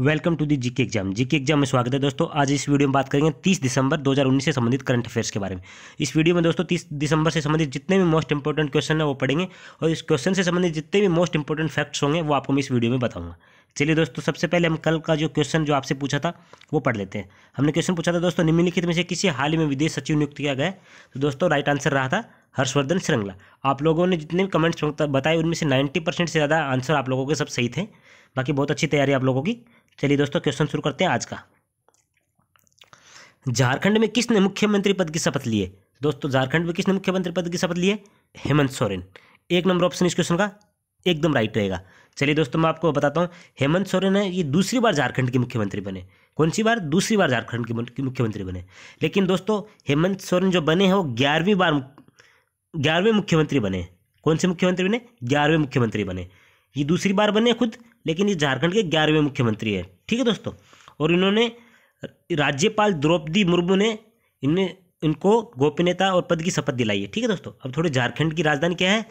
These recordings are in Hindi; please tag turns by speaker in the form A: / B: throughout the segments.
A: welcome to the GK exam GK exam में स्वागत है दोस्तों आज इस वीडियो में बात करेंगे 30 दिसंबर 2019 से संबंधित करंट अफेयर्स के बारे में इस वीडियो में दोस्तों 30 दिसंबर से संबंधित जितने भी मोस्ट इंपॉर्टेंट क्वेश्चन है वो पढ़ेंगे और इस क्वेश्चन से संबंधित जितने भी मोस्ट इंपॉर्टेंट फैक्ट्स होंगे वो आपको मैं इस वीडियो में बताऊंगा चलिए दोस्तों सबसे पहले हम कल का जो क्वेश्चन जो आपसे पूछा था वो पढ़ लेते हैं हमने क्वेश्चन पूछा था दोस्तों निम्नलिखित में से किसी हाल ही में विदेश सचिव नियुक्त किया गया तो दोस्तों राइट आंसर रहा था हर्षवर्धन श्रृंगला आप लोगों ने जितने भी कमेंट्स बताए उनमें से नाइन्टी परसेंट से ज़्यादा आंसर आप लोगों के सब सही थे बाकी बहुत अच्छी तैयारी आप लोगों की चलिए दोस्तों क्वेश्चन शुरू करते हैं आज का झारखंड में किसने मुख्यमंत्री पद की शपथ लिए दोस्तों झारखंड में किसने मुख्यमंत्री पद की शपथ लिए हेमंत सोरेन एक नंबर ऑप्शन इस क्वेश्चन का एकदम राइट रहेगा चलिए दोस्तों मैं आपको बताता हूँ हेमंत सोरेन है ये दूसरी बार झारखंड के मुख्यमंत्री बने कौन सी बार दूसरी बार झारखंड के मुख्यमंत्री बने लेकिन दोस्तों हेमंत सोरेन जो बने हैं वो ग्यारहवीं बार ग्यारहवें मुख्यमंत्री बने कौन से मुख्यमंत्री बने ग्यारहवें मुख्यमंत्री बने ये दूसरी बार बने खुद लेकिन ये झारखंड के ग्यारहवें मुख्यमंत्री है ठीक है दोस्तों और इन्होंने राज्यपाल द्रौपदी मुर्मू ने इन इनको गोपनीयता और पद की शपथ दिलाई है ठीक है दोस्तों अब थोड़े झारखंड की राजधानी क्या है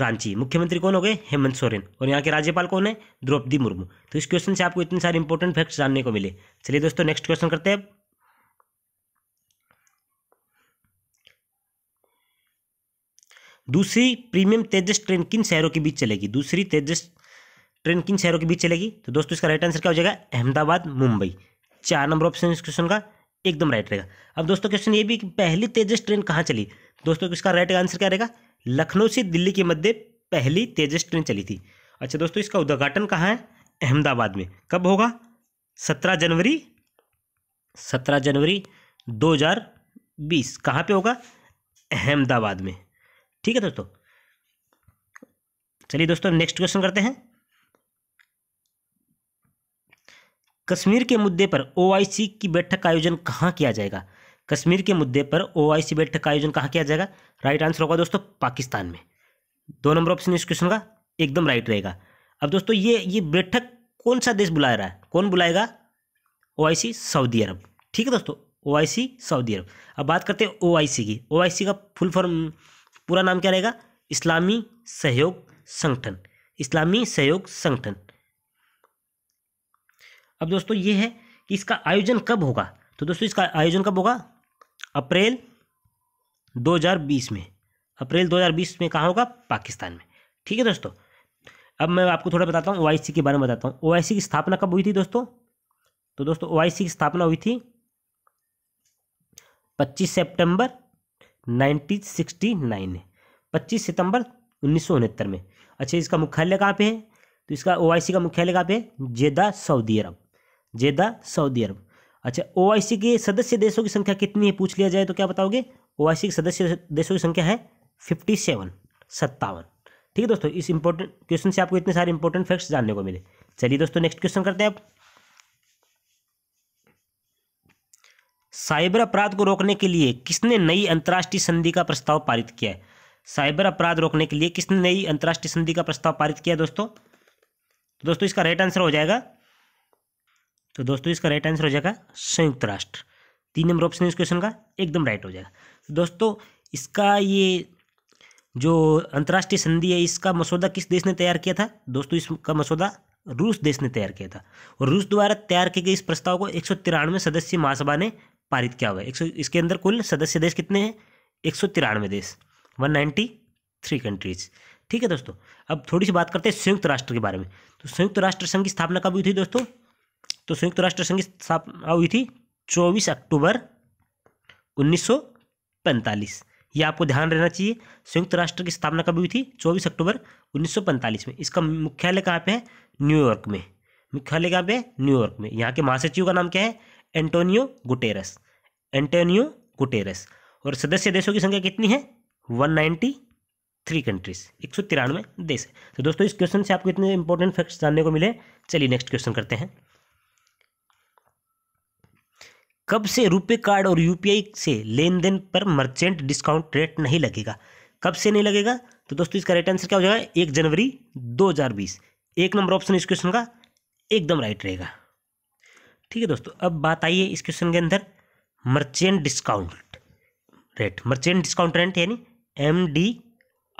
A: रांची मुख्यमंत्री कौन हो गए हेमंत सोरेन और यहाँ के राज्यपाल कौन है द्रौपदी मुर्मू तो इस क्वेश्चन से आपको इतने सारे इंपॉर्टेंट फैक्ट्स जानने को मिले चलिए दोस्तों नेक्स्ट क्वेश्चन करते हैं दूसरी प्रीमियम तेजस ट्रेन किन शहरों के बीच चलेगी दूसरी तेजस ट्रेन किन शहरों के बीच चलेगी तो दोस्तों इसका राइट आंसर क्या हो जाएगा अहमदाबाद मुंबई चार नंबर ऑप्शन इस क्वेश्चन का एकदम राइट रहेगा अब दोस्तों क्वेश्चन ये भी कि पहली तेजस ट्रेन कहाँ चली दोस्तों इसका राइट आंसर क्या रहेगा लखनऊ से दिल्ली के मध्य पहली तेजस ट्रेन चली थी अच्छा दोस्तों इसका उद्घाटन कहाँ है अहमदाबाद में कब होगा सत्रह जनवरी सत्रह जनवरी दो हज़ार बीस कहाँ पर होगा अहमदाबाद में ठीक है दोस्तों चलिए दोस्तों नेक्स्ट क्वेश्चन करते हैं कश्मीर के मुद्दे पर ओआईसी की बैठक का आयोजन कहां किया जाएगा कश्मीर के मुद्दे पर ओआईसी बैठक का आयोजन कहां किया जाएगा राइट आंसर होगा दोस्तों पाकिस्तान में दो नंबर ऑप्शन इस क्वेश्चन का एकदम राइट रहेगा अब दोस्तों ये ये बैठक कौन सा देश बुला रहा है कौन बुलाएगा ओ सऊदी अरब ठीक है दोस्तों ओ सऊदी अरब अब बात करते हैं ओ की ओआईसी का फुल फॉर्म पूरा नाम क्या रहेगा इस्लामी सहयोग संगठन इस्लामी सहयोग संगठन अब दोस्तों ये है कि इसका आयोजन कब होगा तो दोस्तों इसका आयोजन कब होगा अप्रैल 2020 में अप्रैल 2020 में कहाँ होगा पाकिस्तान में ठीक है दोस्तों अब मैं आपको थोड़ा बताता हूँ ओ के बारे में बताता हूँ ओ की स्थापना कब हुई थी दोस्तों तो दोस्तों ओ की स्थापना हुई थी 25 सितंबर 1969 पच्चीस सितंबर उन्नीस में अच्छा इसका मुख्यालय कहाँ पे है तो इसका ओ का मुख्यालय कहाँ पे है जेदा सऊदी अरब जेदा सऊदी अरब अच्छा ओ के सदस्य देशों की संख्या कितनी है पूछ लिया जाए तो क्या बताओगे ओ के सदस्य देशों की संख्या है फिफ्टी सेवन सत्तावन ठीक है दोस्तों इस इंपॉर्टेंट क्वेश्चन से आपको इतने सारे इंपॉर्टेंट फैक्ट्स जानने को मिले चलिए दोस्तों नेक्स्ट क्वेश्चन करते हैं आप साइबर अपराध को रोकने के लिए किसने नई अंतर्राष्ट्रीय संधि का प्रस्ताव पारित किया है साइबर अपराध रोकने के लिए किसने नई अंतर्राष्ट्रीय संधि का प्रस्ताव पारित किया दोस्तों तो दोस्तों इसका राइट आंसर हो जाएगा तो दोस्तों इसका राइट आंसर हो जाएगा संयुक्त राष्ट्र तीन नंबर ऑप्शन इस क्वेश्चन का एकदम राइट हो जाएगा तो दोस्तों इसका ये जो अंतर्राष्ट्रीय संधि है इसका मसौदा किस देश ने तैयार किया था दोस्तों इसका मसौदा रूस देश ने तैयार किया था और रूस द्वारा तैयार किए गए इस प्रस्ताव को एक सौ तिरानवे महासभा ने पारित किया हुआ है एक इसके अंदर कुल सदस्य देश कितने हैं एक सौ तिरानवे देश वन नाइन्टी थ्री कंट्रीज ठीक है दोस्तों अब थोड़ी सी बात करते हैं संयुक्त राष्ट्र के बारे में तो संयुक्त राष्ट्र संघ की स्थापना कब हुई थी दोस्तों तो संयुक्त राष्ट्र संघ की स्थापना हुई थी चौबीस अक्टूबर उन्नीस सौ पैंतालीस ये आपको ध्यान रहना चाहिए संयुक्त राष्ट्र की स्थापना कब हुई थी 24 अक्टूबर 1945 में इसका मुख्यालय कहाँ पे है न्यूयॉर्क में मुख्यालय कहाँ पे है न्यूयॉर्क में यहाँ के महासचिव का नाम क्या है एंटोनियो गुटेरस एंटोनियो गुटेरस और सदस्य देशों की संख्या कितनी है वन नाइन्टी थ्री कंट्रीज एक सौ तिरानवे देश तो दोस्तों इस क्वेश्चन से आपको इतने इंपॉर्टेंट फैक्ट्स जानने को मिले चलिए नेक्स्ट क्वेश्चन करते हैं कब से रुपए कार्ड और यूपीआई से लेन देन पर मर्चेंट डिस्काउंट रेट नहीं लगेगा कब से नहीं लगेगा तो दोस्तों इसका राइट आंसर क्या हो जाएगा एक जनवरी 2020 एक नंबर ऑप्शन इस क्वेश्चन का एकदम राइट रहेगा ठीक है दोस्तों अब बात आइए इस क्वेश्चन के अंदर merchant discount rate merchant discount rate यानी एम डी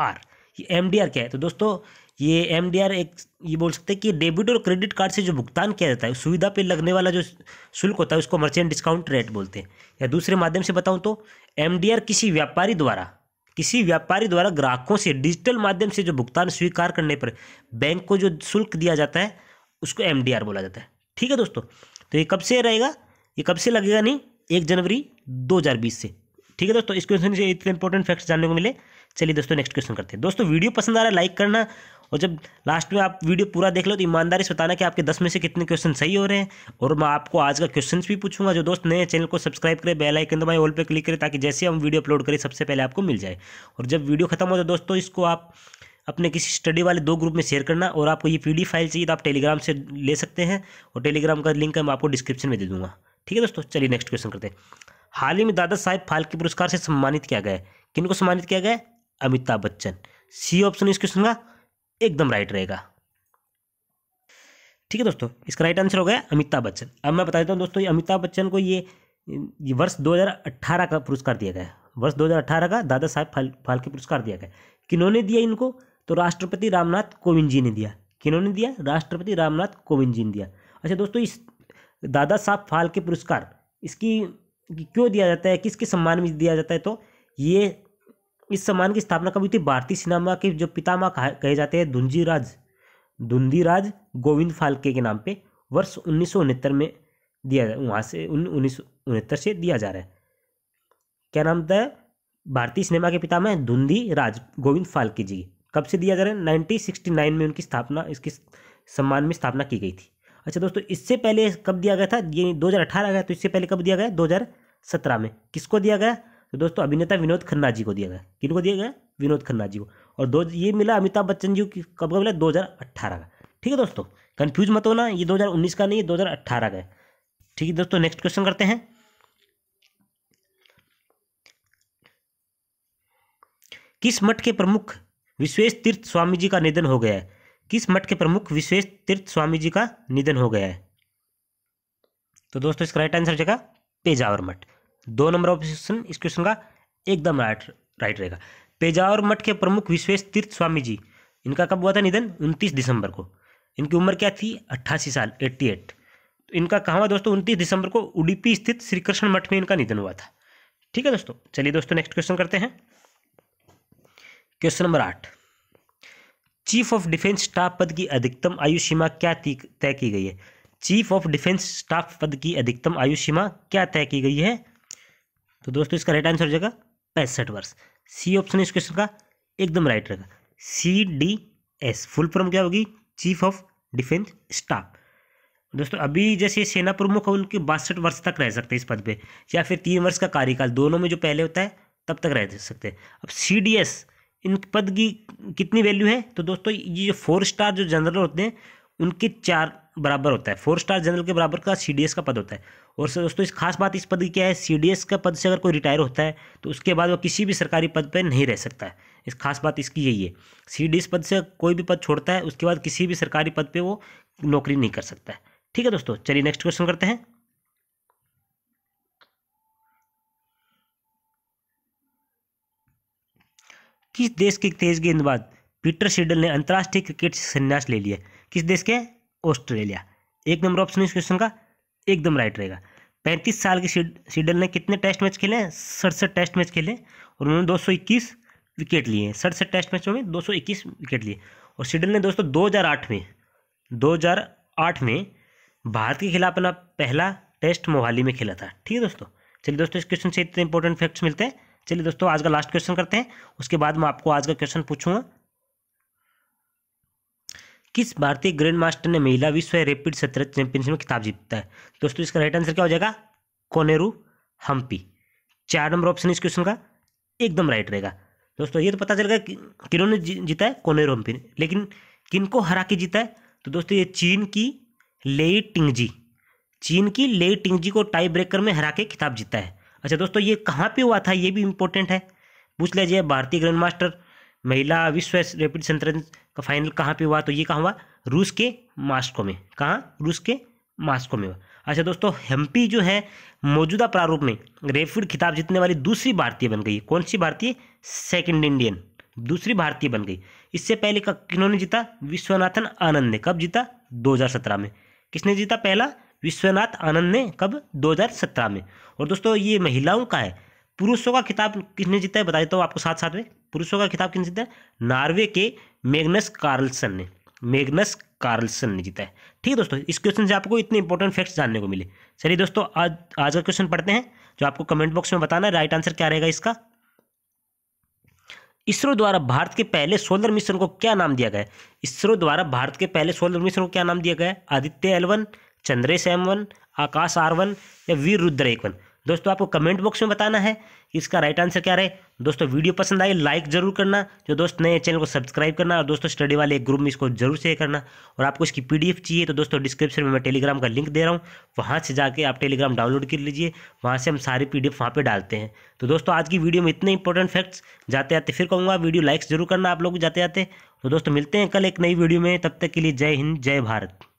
A: आर ये एम डी आर क्या है तो दोस्तों ये एम डी आर एक ये बोल सकते हैं कि डेबिट और क्रेडिट कार्ड से जो भुगतान किया जाता है सुविधा पे लगने वाला जो शुल्क होता है उसको मर्चेंट डिस्काउंट रेट बोलते हैं या दूसरे माध्यम से बताऊँ तो एम डी आर किसी व्यापारी द्वारा किसी व्यापारी द्वारा ग्राहकों से डिजिटल माध्यम से जो भुगतान स्वीकार करने पर बैंक को जो शुल्क दिया जाता है उसको एम डी आर बोला जाता है ठीक है दोस्तों तो ये कब से रहेगा ये कब से लगेगा नहीं एक जनवरी 2020 से ठीक है दोस्तों इस क्वेश्चन से इतने इंपॉर्टेंट फैक्ट्स जानने को मिले चलिए दोस्तों नेक्स्ट क्वेश्चन करते हैं दोस्तों वीडियो पसंद आ रहा है लाइक करना और जब लास्ट में आप वीडियो पूरा देख लो तो ईमानदारी से बताना कि आपके दस में से कितने क्वेश्चन सही हो रहे हैं और मैं आपको आज का क्वेश्चन भी पूछूंगा जो दोस्त नए चैनल को सब्सक्राइब करें बेल आइकन दबाएं ऑल पे क्लिक करें ताकि जैसे हम वीडियो अपलोड करें सबसे पहले आपको मिल जाए और जब वीडियो खत्म हो तो दोस्तों इसको आप अपने किसी स्टडी वाले दो ग्रुप में शेयर करना और आपको ये पी फाइल चाहिए तो आप टेलीग्राम से ले सकते हैं और टेलीग्राम का लिंक मैं आपको डिस्क्रिप्शन में दे दूँगा ठीक है दोस्तों चलिए नेक्स्ट क्वेश्चन करते हैं हाल ही में दादा साहेब फाल्के पुरस्कार से सम्मानित किया गया किन को सम्मानित किया गया अमिताभ बच्चन सी ऑप्शन इस क्वेश्चन का एकदम राइट रहेगा ठीक है दोस्तों इसका राइट आंसर हो गया अमिताभ बच्चन अब मैं बता देता हूँ दोस्तों अमिताभ बच्चन को ये वर्ष दो का पुरस्कार दिया गया वर्ष दो का दादा साहेब फाल, फाल्के पुरस्कार दिया गया किन्होंने दिया इनको तो राष्ट्रपति रामनाथ कोविंद जी ने दिया किन्होंने दिया राष्ट्रपति रामनाथ कोविंद जी ने दिया अच्छा दोस्तों इस दादा साहब फाल्के पुरस्कार इसकी क्यों दिया जाता है किसके सम्मान में दिया जाता है तो ये इस सम्मान की स्थापना कब थी भारतीय सिनेमा के जो पितामा कहे जाते हैं राज धुंदी राज गोविंद फाल्के के नाम पे वर्ष उन्नीस में दिया जा वहाँ से उन्नीस से दिया जा रहा है क्या नाम था भारतीय सिनेमा के है धुंधी राज गोविंद फाल्के जी कब से दिया जा रहा है नाइनटीन में उनकी स्थापना इसकी सम्मान में स्थापना की गई थी अच्छा दोस्तों इससे पहले कब दिया गया था ये हजार अठारह गया तो इससे पहले कब दिया गया सत्रह में किसको दिया गया तो दोस्तों अभिनेता विनोद खन्ना जी को दिया गया को दिया गया विनोद खन्ना जी को और दो ये मिला अमिताभ बच्चन जी को कब का मिला अट्ठारह का ठीक है दोस्तों कन्फ्यूज मत होना ये 2019 का नहीं है 2018 का है ठीक है दोस्तों नेक्स्ट क्वेश्चन करते हैं किस मठ के प्रमुख विश्वेश तीर्थ स्वामी जी का निधन हो गया है किस मठ के प्रमुख विश्वेश तीर्थ स्वामी जी का निधन हो गया है तो दोस्तों इसका राइट आंसर जगह पेजावर मठ दो नंबर ऑप्शन इस क्वेश्चन का एकदम राइट राइट रहेगा पेजावर मठ के प्रमुख विश्वेश तीर्थ स्वामी जी इनका कब हुआ था निधन उनतीस दिसंबर को इनकी उम्र क्या थी अट्ठासी साल एट्टी एट तो इनका कहाँ हुआ दोस्तों उनतीस दिसंबर को उडीपी स्थित श्रीकृष्ण मठ में इनका निधन हुआ था ठीक है दोस्तों चलिए दोस्तों नेक्स्ट क्वेश्चन करते हैं क्वेश्चन नंबर आठ चीफ ऑफ डिफेंस स्टाफ पद की अधिकतम आयु सीमा क्या तय की गई है चीफ ऑफ डिफेंस स्टाफ पद की अधिकतम आयु सीमा क्या तय की गई है तो दोस्तों इसका राइट आंसर हो जाएगा पैंसठ वर्ष सी ऑप्शन इस क्वेश्चन का एकदम राइट रहेगा C D S full form क्या होगी चीफ ऑफ डिफेंस स्टाफ दोस्तों अभी जैसे सेना प्रमुख है उनके बासठ वर्ष तक रह सकते हैं इस पद पे या फिर तीन वर्ष का कार्यकाल दोनों में जो पहले होता है तब तक रह सकते हैं अब सी डी एस इन पद की कितनी वैल्यू है तो दोस्तों ये जो फोर स्टार जो जनरल होते हैं उनके चार बराबर होता है फोर स्टार जनरल के बराबर का सी का पद होता है और सर दोस्तों इस खास बात इस पद की क्या है सी का पद से अगर कोई रिटायर होता है तो उसके बाद वो किसी भी सरकारी पद पर नहीं रह सकता है इस खास बात इसकी यही है सी पद से कोई भी पद छोड़ता है उसके बाद किसी भी सरकारी पद पर वो नौकरी नहीं कर सकता है ठीक है दोस्तों चलिए नेक्स्ट क्वेश्चन करते हैं किस देश के तेज गेंदबाज पीटर सिडल ने अंतर्राष्ट्रीय क्रिकेट से संन्यास ले लिया किस देश के ऑस्ट्रेलिया एक नंबर ऑप्शन इस क्वेश्चन का एकदम राइट रहेगा पैंतीस साल के सिडल ने कितने टेस्ट मैच खेले हैं सड़सठ टेस्ट मैच खेले और उन्होंने दो विकेट लिए हैं सड़सठ टेस्ट मैचों में दो विकेट लिए और सिडल ने दोस्तों दो में दो में भारत के खिलाफ अपना पहला टेस्ट मोहाली में खेला था ठीक है दोस्तों चलिए दोस्तों इस क्वेश्चन से इतने इंपॉर्टेंट फैक्ट्स मिलते हैं चलिए दोस्तों आज का लास्ट क्वेश्चन करते हैं उसके बाद मैं आपको आज का क्वेश्चन पूछूंगा किस भारतीय ग्रैंड मास्टर ने महिला विश्व रैपिड सत्र चैंपियनशिप में खिताब जीतता है दोस्तों इसका राइट आंसर क्या हो जाएगा कोनेरू हम्पी चार नंबर ऑप्शन इस क्वेश्चन का एकदम राइट रहेगा दोस्तों ये तो पता चल गया कि किन्होंने जीता है कोनेरू हम्पी ने लेकिन किनको हरा के जीता है तो दोस्तों ये चीन की लेई टिंगजी चीन की लेई टिंगजी को टाई ब्रेकर में हरा के खिताब जीता है अच्छा दोस्तों ये कहाँ पे हुआ था ये भी इम्पोर्टेंट है पूछ लीजिए भारतीय ग्रैंड मास्टर महिला विश्व रैपिड संतरण का फाइनल कहाँ पे हुआ तो ये कहाँ हुआ रूस के मास्को में कहाँ रूस के मास्को में हुआ अच्छा दोस्तों हम्पी जो है मौजूदा प्रारूप में रेपिड खिताब जीतने वाली दूसरी भारतीय बन गई कौन सी भारतीय सेकेंड इंडियन दूसरी भारतीय बन गई इससे पहले किन्होंने जीता विश्वनाथन आनंद ने कब जीता दो में किसने जीता पहला विश्वनाथ आनंद ने कब 2017 में और दोस्तों ये महिलाओं का है पुरुषों का खिताब किसने जीता है बता देता हूँ आपको साथ साथ में पुरुषों का खिताब किसने जीता है नार्वे के मैग्नस कार्लसन ने मैग्नस कार्लसन ने जीता है ठीक है दोस्तों इस क्वेश्चन से आपको इतने इंपॉर्टेंट फैक्ट्स जानने को मिले चलिए दोस्तों आज आज का क्वेश्चन पढ़ते हैं जो आपको कमेंट बॉक्स में बताना है राइट आंसर क्या रहेगा इसका इसरो द्वारा भारत के पहले सोलर मिशन को क्या नाम दिया गया इसरो द्वारा भारत के पहले सोलर मिशन को क्या नाम दिया गया Aditya L one Chandresh M one Akash R one या वीर रुद्र एक वन दोस्तों आपको कमेंट बॉक्स में बताना है इसका राइट आंसर क्या रहे दोस्तों वीडियो पसंद आई लाइक जरूर करना जो दोस्त नए चैनल को सब्सक्राइब करना और दोस्तों स्टडी वाले एक ग्रुप में इसको जरूर शेयर करना और आपको इसकी पीडीएफ चाहिए तो दोस्तों डिस्क्रिप्शन में मैं टेलीग्राम का लिंक दे रहा हूँ वहाँ से जाके आप टेलीग्राम डाउनलोड कर लीजिए वहाँ से हम सारी पी डी एफ वहाँ पर डालते हैं तो दोस्तों आज की वीडियो में इतने इंपॉर्टेंट फैक्ट्स जाते आते फिर कहूँगा वीडियो लाइक्स जरूर करना आप लोग जाते आते तो दोस्तों मिलते हैं कल एक नई वीडियो में तब तक के लिए जय हिंद जय भारत